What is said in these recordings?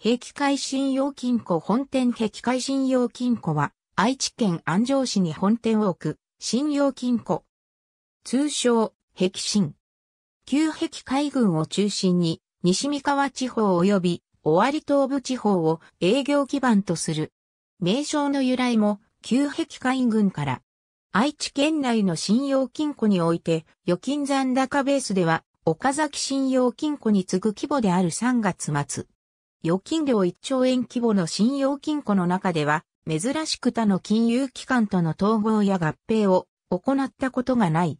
碧海信用金庫本店碧海信用金庫は、愛知県安城市に本店を置く、信用金庫。通称、碧信。旧碧海軍を中心に、西三河地方及び、尾張東部地方を営業基盤とする。名称の由来も、旧碧海軍から。愛知県内の信用金庫において、預金残高ベースでは、岡崎信用金庫に次ぐ規模である3月末。預金料1兆円規模の信用金庫の中では、珍しく他の金融機関との統合や合併を行ったことがない。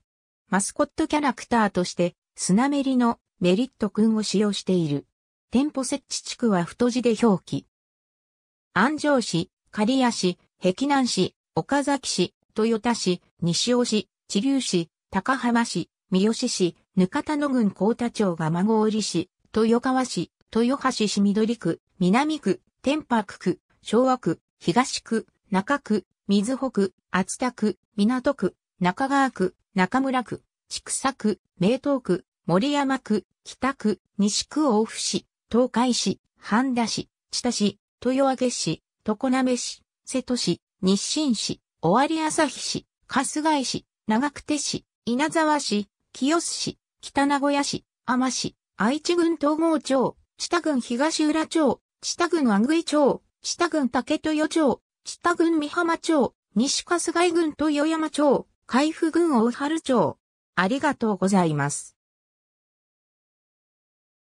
マスコットキャラクターとして、スナメリのメリット君を使用している。店舗設置地区は太字で表記。安城市、刈谷市、碧南市、岡崎市、豊田市、西尾市、地流市、高浜市、三好市、ぬかたの郡高田町が孫織市、豊川市、豊橋市緑区、南区、天白区、昭和区、東区、中区、水北区、厚田区、港区、中川区、中村区、千種区、名東区、森山区、北区、西区大府市、東海市、半田市、千田市、豊明市、常滑市、瀬戸市、日清市、尾張旭市、春日井市、長久手市、稲沢市、清須市、北名古屋市、天市、愛知郡東郷町、知多郡東浦町、知多郡安栗町、知多郡竹豊町、知多郡美浜町、西春日井郡豊山町、海部郡大春町。ありがとうございます。